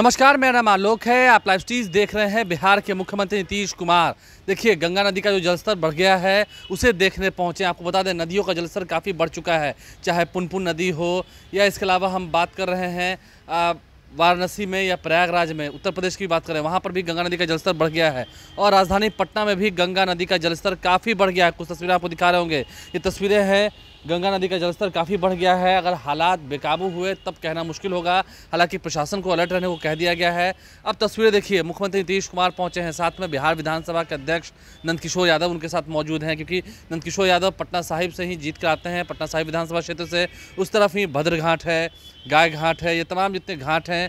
नमस्कार मेरा नाम आलोक है आप लाइव स्टीज देख रहे हैं बिहार के मुख्यमंत्री नीतीश कुमार देखिए गंगा नदी का जो जलस्तर बढ़ गया है उसे देखने पहुंचे आपको बता दें नदियों का जलस्तर काफ़ी बढ़ चुका है चाहे पुनपुन नदी हो या इसके अलावा हम बात कर रहे हैं वाराणसी में या प्रयागराज में उत्तर प्रदेश की बात करें वहाँ पर भी गंगा नदी का जलस्तर बढ़ गया है और राजधानी पटना में भी गंगा नदी का जलस्तर काफ़ी बढ़ गया है कुछ तस्वीरें आपको दिखा रहे होंगे ये तस्वीरें हैं गंगा नदी का जलस्तर काफ़ी बढ़ गया है अगर हालात बेकाबू हुए तब कहना मुश्किल होगा हालांकि प्रशासन को अलर्ट रहने को कह दिया गया है अब तस्वीरें देखिए मुख्यमंत्री नीतीश कुमार पहुंचे हैं साथ में बिहार विधानसभा के अध्यक्ष नंदकिशोर यादव उनके साथ मौजूद हैं क्योंकि नंदकिशोर यादव पटना साहिब से ही जीत कर आते हैं पटना साहिब विधानसभा क्षेत्र से उस तरफ ही भद्रघाट है गाय घाट है ये तमाम जितने घाट हैं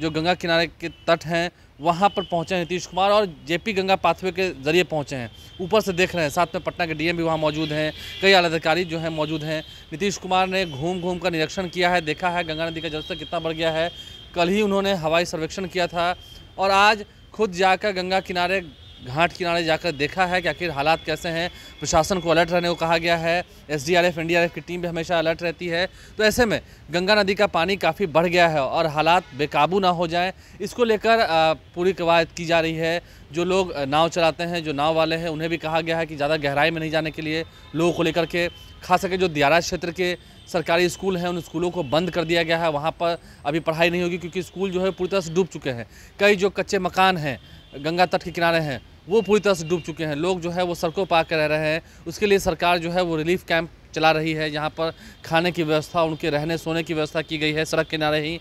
जो गंगा किनारे के तट हैं वहाँ पर पहुँचे हैं नीतीश कुमार और जेपी गंगा पाथवे के जरिए पहुँचे हैं ऊपर से देख रहे हैं साथ में पटना के डीएम भी वहाँ मौजूद हैं कई आला अधिकारी जो हैं मौजूद हैं नीतीश कुमार ने घूम घूम कर निरीक्षण किया है देखा है गंगा नदी का जलस्तर कितना बढ़ गया है कल ही उन्होंने हवाई सर्वेक्षण किया था और आज खुद जाकर गंगा किनारे घाट किनारे जाकर देखा है कि आखिर हालात कैसे हैं प्रशासन को अलर्ट रहने को कहा गया है एसडीआरएफ एनडीआरएफ की टीम भी हमेशा अलर्ट रहती है तो ऐसे में गंगा नदी का पानी काफ़ी बढ़ गया है और हालात बेकाबू ना हो जाएं इसको लेकर पूरी कवायद की जा रही है जो लोग नाव चलाते हैं जो नाव वाले हैं उन्हें भी कहा गया है कि ज़्यादा गहराई में नहीं जाने के लिए लोगों को लेकर के खास करके जो दियारा क्षेत्र के सरकारी स्कूल हैं उन स्कूलों को बंद कर दिया गया है वहाँ पर अभी पढ़ाई नहीं होगी क्योंकि स्कूल जो है पूरी तरह से डूब चुके हैं कई जो कच्चे मकान हैं गंगा तट के किनारे हैं वो पूरी तरह से डूब चुके हैं लोग जो है वो सड़कों पार कर रह रहे हैं उसके लिए सरकार जो है वो रिलीफ कैंप चला रही है यहाँ पर खाने की व्यवस्था उनके रहने सोने की व्यवस्था की गई है सड़क किनारे ही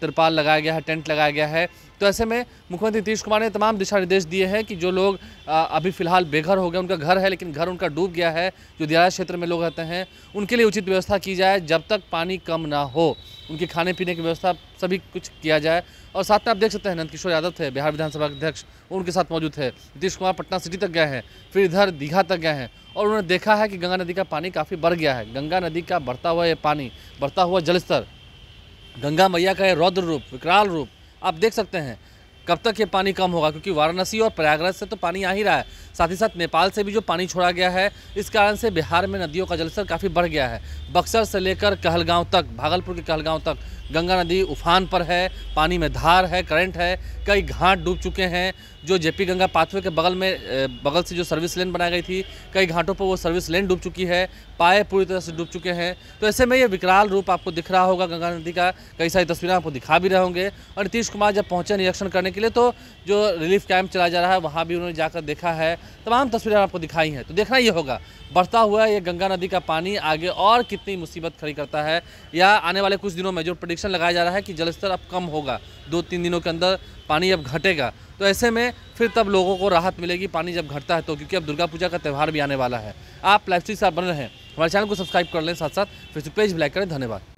तिरपाल लगाया गया है टेंट लगाया गया है तो ऐसे में मुख्यमंत्री नीतीश कुमार ने तमाम दिशा निर्देश दिए हैं कि जो लोग अभी फिलहाल बेघर हो गए उनका घर है लेकिन घर उनका डूब गया है जो दियारा क्षेत्र में लोग रहते हैं उनके लिए उचित व्यवस्था की जाए जब तक पानी कम ना हो उनके खाने पीने की व्यवस्था सभी कुछ किया जाए और साथ में आप देख सकते हैं नंदकिशोर यादव थे बिहार विधानसभा अध्यक्ष उनके साथ मौजूद थे नीतीश कुमार पटना सिटी तक गए हैं फिर इधर दीघा तक गए हैं और उन्होंने देखा है कि गंगा नदी का पानी काफ़ी बढ़ गया है गंगा नदी का बढ़ता हुआ ये पानी बढ़ता हुआ जलस्तर गंगा मैया का ये रौद्र रूप विकराल रूप आप देख सकते हैं कब तक ये पानी कम होगा क्योंकि वाराणसी और प्रयागराज से तो पानी आ ही रहा है साथ ही साथ नेपाल से भी जो पानी छोड़ा गया है इस कारण से बिहार में नदियों का जलस्तर काफ़ी बढ़ गया है बक्सर से लेकर कहलगांव तक भागलपुर के कहलगांव तक गंगा नदी उफान पर है पानी में धार है करंट है कई घाट डूब चुके हैं जो जेपी गंगा पाथवे के बगल में बगल से जो सर्विस लेन बनाई गई थी कई घाटों पर वो सर्विस लेन डूब चुकी है पाए पूरी तरह से डूब चुके हैं तो ऐसे में ये विकराल रूप आपको दिख रहा होगा गंगा नदी का कई सारी तस्वीरें आपको दिखा भी रहे होंगे और नीतीश कुमार जब पहुँचे निरीक्षण करने के लिए तो जो रिलीफ कैंप चलाया जा रहा है वहाँ भी उन्होंने जाकर देखा है तमाम तस्वीरें आपको दिखाई हैं तो देखना ये होगा बढ़ता हुआ ये गंगा नदी का पानी आगे और कितनी मुसीबत खड़ी करता है या आने वाले कुछ दिनों में जो प्रडिक्शन लगाया जा रहा है कि जलस्तर अब कम होगा दो तीन दिनों के अंदर पानी अब घटेगा तो ऐसे में फिर तब लोगों को राहत मिलेगी पानी जब घटता है तो क्योंकि अब दुर्गा पूजा का त्यौहार भी आने वाला है आप लाइफ साहब बन रहे हैं हमारे चैनल को सब्सक्राइब कर लें साथ साथ फेसबुक पेज भी लाइक करें धन्यवाद